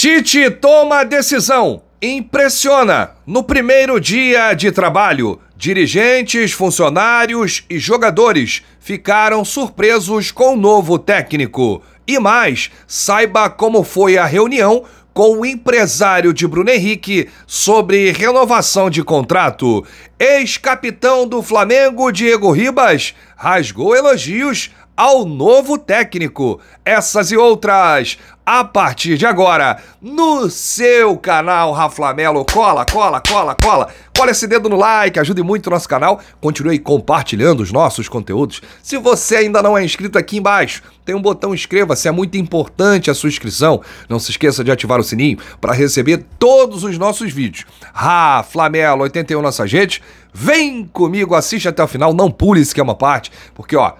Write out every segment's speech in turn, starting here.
Tite toma decisão. Impressiona! No primeiro dia de trabalho, dirigentes, funcionários e jogadores ficaram surpresos com o novo técnico. E mais, saiba como foi a reunião com o empresário de Bruno Henrique sobre renovação de contrato. Ex-capitão do Flamengo, Diego Ribas, rasgou elogios ao novo técnico. Essas e outras a partir de agora no seu canal Raflamelo. Cola, cola, cola, cola. Cola esse dedo no like, ajude muito o nosso canal. Continue compartilhando os nossos conteúdos. Se você ainda não é inscrito aqui embaixo, tem um botão inscreva-se, é muito importante a sua inscrição. Não se esqueça de ativar o sininho para receber todos os nossos vídeos. Raflamelo 81 nossa gente. Vem comigo, assiste até o final, não pule isso que é uma parte, porque ó,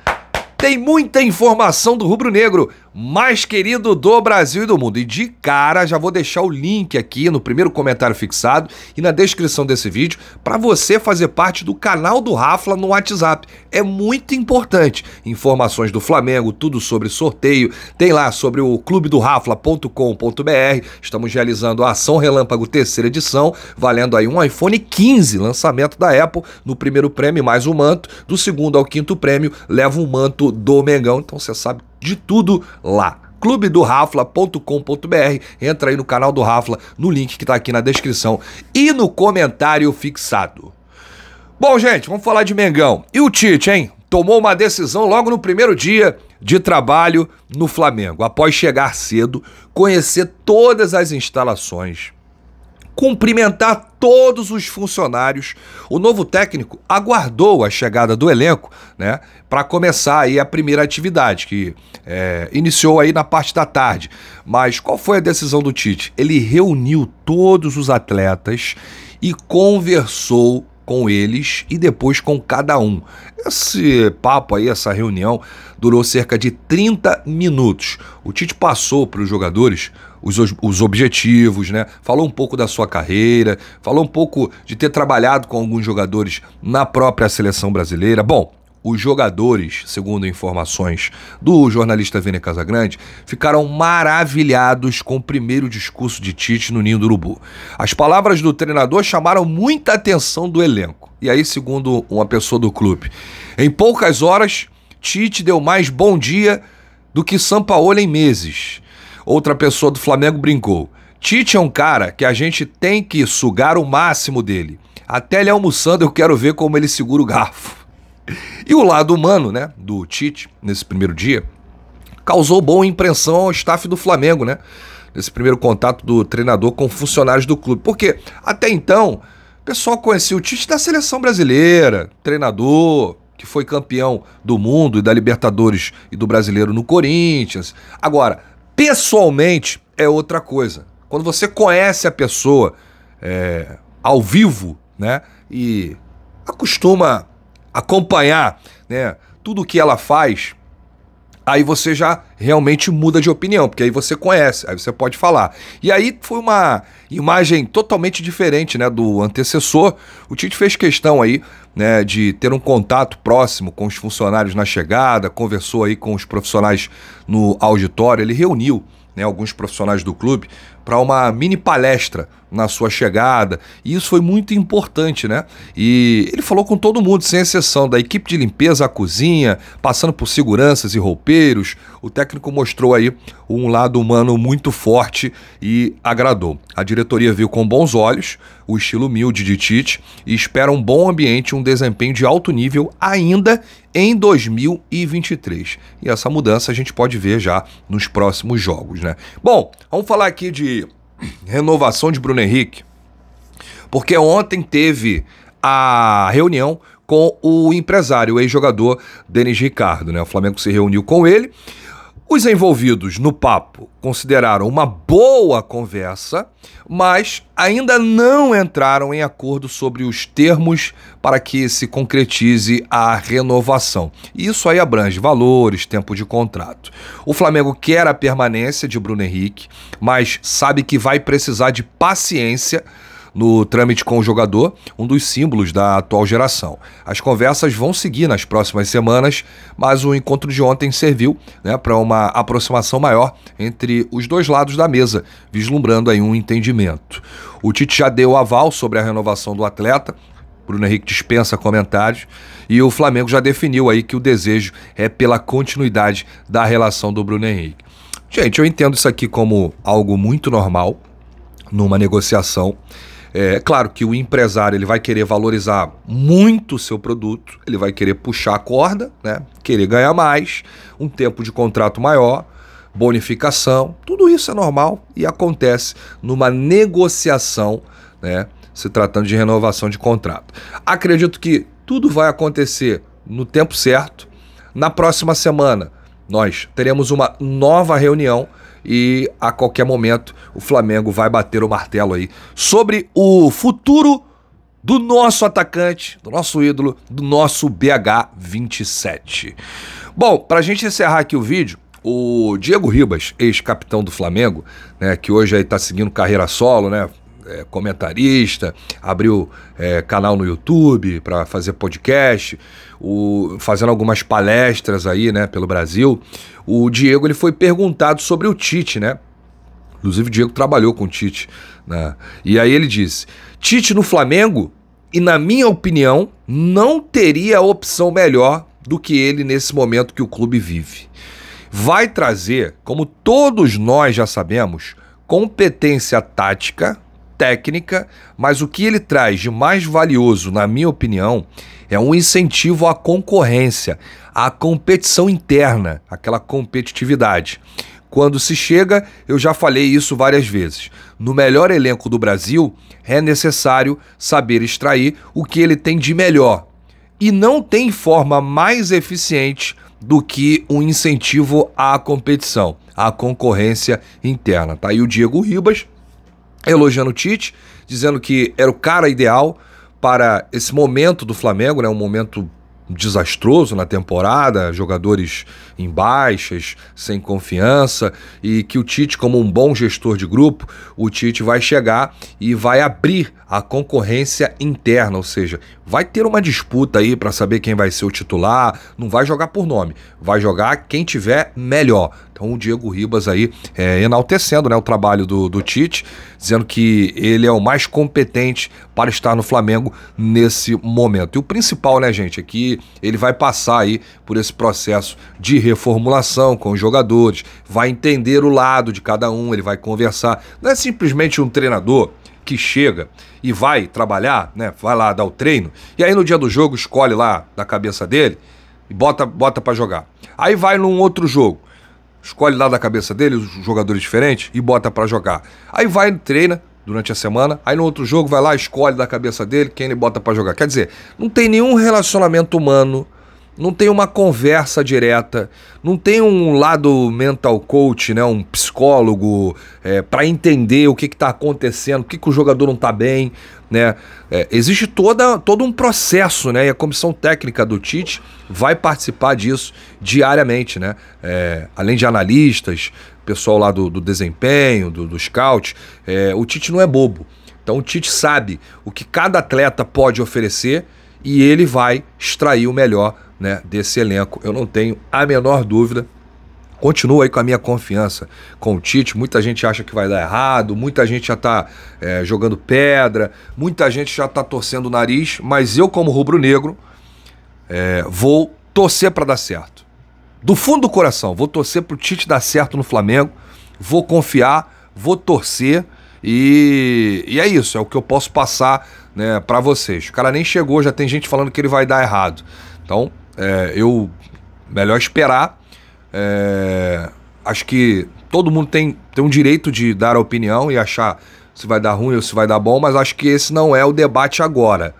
tem muita informação do rubro negro mais querido do Brasil e do mundo. E de cara, já vou deixar o link aqui no primeiro comentário fixado e na descrição desse vídeo para você fazer parte do canal do Rafla no WhatsApp. É muito importante. Informações do Flamengo, tudo sobre sorteio, tem lá sobre o clubedo Estamos realizando a Ação Relâmpago terceira edição, valendo aí um iPhone 15, lançamento da Apple, no primeiro prêmio mais um manto, do segundo ao quinto prêmio leva um manto do Mengão. Então você sabe de tudo lá clubedo Entra aí no canal do Rafla, no link que tá aqui na descrição e no comentário fixado. Bom, gente, vamos falar de Mengão. E o Tite, hein? Tomou uma decisão logo no primeiro dia de trabalho no Flamengo, após chegar cedo, conhecer todas as instalações cumprimentar todos os funcionários. O novo técnico aguardou a chegada do elenco, né, para começar aí a primeira atividade que é, iniciou aí na parte da tarde. Mas qual foi a decisão do Tite? Ele reuniu todos os atletas e conversou com eles e depois com cada um. Esse papo aí, essa reunião, durou cerca de 30 minutos. O Tite passou para os jogadores os, os objetivos, né? Falou um pouco da sua carreira, falou um pouco de ter trabalhado com alguns jogadores na própria seleção brasileira. Bom, os jogadores, segundo informações do jornalista Vene Casagrande, ficaram maravilhados com o primeiro discurso de Tite no Ninho do Urubu. As palavras do treinador chamaram muita atenção do elenco. E aí, segundo uma pessoa do clube, em poucas horas, Tite deu mais bom dia do que Sampaoli em meses. Outra pessoa do Flamengo brincou. Tite é um cara que a gente tem que sugar o máximo dele. Até ele almoçando, eu quero ver como ele segura o garfo. E o lado humano, né, do Tite, nesse primeiro dia, causou boa impressão ao staff do Flamengo, né? Nesse primeiro contato do treinador com funcionários do clube. Porque até então, o pessoal conhecia o Tite da seleção brasileira, treinador, que foi campeão do mundo e da Libertadores e do brasileiro no Corinthians. Agora, pessoalmente é outra coisa. Quando você conhece a pessoa é, ao vivo, né? E acostuma acompanhar né, tudo que ela faz, aí você já realmente muda de opinião, porque aí você conhece, aí você pode falar. E aí foi uma imagem totalmente diferente né, do antecessor. O Tite fez questão aí né, de ter um contato próximo com os funcionários na chegada, conversou aí com os profissionais no auditório, ele reuniu né, alguns profissionais do clube para uma mini palestra na sua chegada, e isso foi muito importante, né? E ele falou com todo mundo, sem exceção, da equipe de limpeza à cozinha, passando por seguranças e roupeiros. O técnico mostrou aí um lado humano muito forte e agradou. A diretoria viu com bons olhos o estilo humilde de Tite e espera um bom ambiente, um desempenho de alto nível ainda em 2023. E essa mudança a gente pode ver já nos próximos jogos, né? Bom, vamos falar aqui de renovação de Bruno Henrique, porque ontem teve a reunião com o empresário, o ex-jogador Denis Ricardo. Né? O Flamengo se reuniu com ele. Os envolvidos no papo consideraram uma boa conversa, mas ainda não entraram em acordo sobre os termos para que se concretize a renovação. Isso aí abrange valores, tempo de contrato. O Flamengo quer a permanência de Bruno Henrique, mas sabe que vai precisar de paciência no trâmite com o jogador, um dos símbolos da atual geração. As conversas vão seguir nas próximas semanas, mas o encontro de ontem serviu né, para uma aproximação maior entre os dois lados da mesa, vislumbrando aí um entendimento. O Tite já deu aval sobre a renovação do atleta, Bruno Henrique dispensa comentários e o Flamengo já definiu aí que o desejo é pela continuidade da relação do Bruno Henrique. Gente, eu entendo isso aqui como algo muito normal numa negociação. É claro que o empresário ele vai querer valorizar muito o seu produto, ele vai querer puxar a corda, né? querer ganhar mais, um tempo de contrato maior, bonificação, tudo isso é normal e acontece numa negociação né, se tratando de renovação de contrato. Acredito que tudo vai acontecer no tempo certo. Na próxima semana, nós teremos uma nova reunião e a qualquer momento o Flamengo vai bater o martelo aí sobre o futuro do nosso atacante, do nosso ídolo, do nosso BH27. Bom, para a gente encerrar aqui o vídeo, o Diego Ribas, ex-capitão do Flamengo, né, que hoje aí está seguindo carreira solo, né, é, comentarista, abriu é, canal no YouTube para fazer podcast, o, fazendo algumas palestras aí, né, pelo Brasil. O Diego ele foi perguntado sobre o Tite, né? Inclusive o Diego trabalhou com o Tite, né? E aí ele disse: Tite no Flamengo e na minha opinião não teria opção melhor do que ele nesse momento que o clube vive. Vai trazer, como todos nós já sabemos, competência tática, técnica, mas o que ele traz de mais valioso, na minha opinião, é um incentivo à concorrência, à competição interna, aquela competitividade. Quando se chega, eu já falei isso várias vezes. No melhor elenco do Brasil, é necessário saber extrair o que ele tem de melhor. E não tem forma mais eficiente do que um incentivo à competição, à concorrência interna. Tá aí o Diego Ribas, elogiando o Tite, dizendo que era o cara ideal para esse momento do Flamengo, né? Um momento desastroso na temporada, jogadores em baixas, sem confiança, e que o Tite, como um bom gestor de grupo, o Tite vai chegar e vai abrir a concorrência interna, ou seja, vai ter uma disputa aí para saber quem vai ser o titular, não vai jogar por nome, vai jogar quem tiver melhor. Então o Diego Ribas aí é, enaltecendo né, o trabalho do, do, Tite, dizendo que ele é o mais competente para estar no Flamengo nesse momento. E o principal, né, gente, é que ele vai passar aí por esse processo de reformulação com os jogadores, vai entender o lado de cada um, ele vai conversar. Não é simplesmente um treinador que chega e vai trabalhar, né? Vai lá dar o treino, e aí no dia do jogo escolhe lá da cabeça dele e bota bota para jogar. Aí vai num outro jogo Escolhe lá da cabeça dele os jogadores diferentes e bota para jogar. Aí vai, treina durante a semana, aí no outro jogo vai lá, escolhe da cabeça dele quem ele bota para jogar. Quer dizer, não tem nenhum relacionamento humano não tem uma conversa direta, não tem um lado mental coach, né, um psicólogo é, para entender o que está acontecendo, o que, que o jogador não está bem, né? É, existe toda, todo um processo, né? E a comissão técnica do Tite vai participar disso diariamente, né? É, além de analistas, pessoal lá do, do desempenho, do, do scout, é, o Tite não é bobo. Então o Tite sabe o que cada atleta pode oferecer e ele vai extrair o melhor né, desse elenco. Eu não tenho a menor dúvida. Continuo aí com a minha confiança com o Tite. Muita gente acha que vai dar errado, muita gente já está é, jogando pedra, muita gente já está torcendo o nariz, mas eu, como rubro-negro, é, vou torcer para dar certo. Do fundo do coração, vou torcer para o Tite dar certo no Flamengo, vou confiar, vou torcer e, e é isso, é o que eu posso passar né, para vocês. O cara nem chegou, já tem gente falando que ele vai dar errado. Então, é, eu melhor esperar. É, acho que todo mundo tem, tem um direito de dar a opinião e achar se vai dar ruim ou se vai dar bom, mas acho que esse não é o debate agora.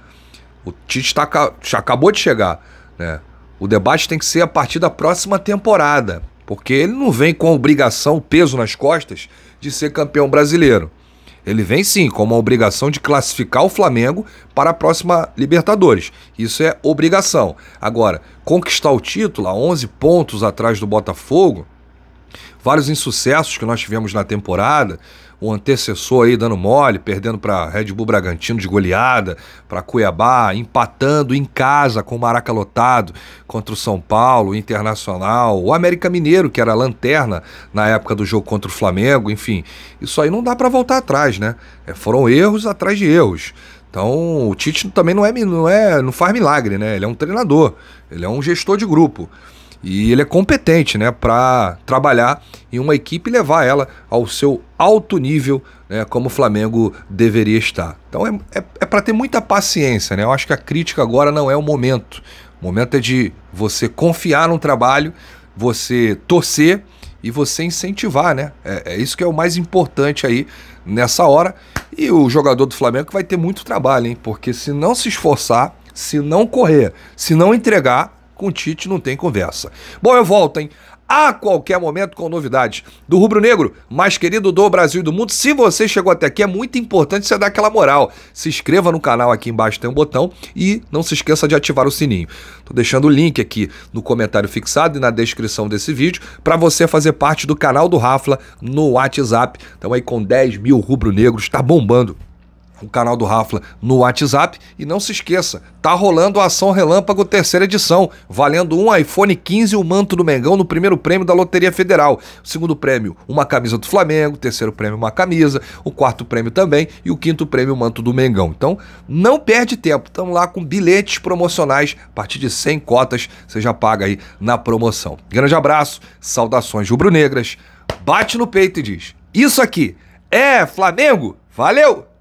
O Tite tá, acabou de chegar. Né? O debate tem que ser a partir da próxima temporada, porque ele não vem com obrigação, peso nas costas, de ser campeão brasileiro. Ele vem sim com uma obrigação de classificar o Flamengo para a próxima Libertadores. Isso é obrigação. Agora, conquistar o título a 11 pontos atrás do Botafogo, vários insucessos que nós tivemos na temporada, o antecessor aí dando mole, perdendo para Red Bull Bragantino de goleada, para Cuiabá, empatando em casa com o Maraca lotado contra o São Paulo, o Internacional, o América Mineiro, que era lanterna na época do jogo contra o Flamengo, enfim. Isso aí não dá para voltar atrás, né? É, foram erros atrás de erros. Então, o Tite também não é não é não faz milagre, né? Ele é um treinador, ele é um gestor de grupo. E ele é competente né, para trabalhar em uma equipe e levar ela ao seu alto nível, né, como o Flamengo deveria estar. Então é, é, é para ter muita paciência. Né? Eu acho que a crítica agora não é o momento. O momento é de você confiar no trabalho, você torcer e você incentivar, né? É, é, isso que é o mais importante aí nessa hora. E o jogador do Flamengo vai ter muito trabalho, hein? Porque se não se esforçar, se não correr, se não entregar, com o Tite não tem conversa. Bom, eu volto, hein? a qualquer momento com novidades do Rubro Negro, mais querido do Brasil e do mundo. Se você chegou até aqui, é muito importante você dar aquela moral. Se inscreva no canal aqui embaixo, tem um botão e não se esqueça de ativar o sininho. Estou deixando o link aqui no comentário fixado e na descrição desse vídeo para você fazer parte do canal do Rafla no WhatsApp. Então aí com 10 mil rubro-negros, está bombando o canal do Rafla no WhatsApp. E não se esqueça, tá rolando a Ação Relâmpago terceira edição, valendo um iPhone 15 e o manto do Mengão no primeiro prêmio da Loteria Federal. O segundo prêmio, uma camisa do Flamengo, o terceiro prêmio, uma camisa, o quarto prêmio também e o quinto prêmio, o manto do Mengão. Então, não perde tempo, estamos lá com bilhetes promocionais, a partir de 100 cotas você já paga aí na promoção. Grande abraço, saudações rubro-negras, bate no peito e diz, isso aqui é Flamengo? Valeu!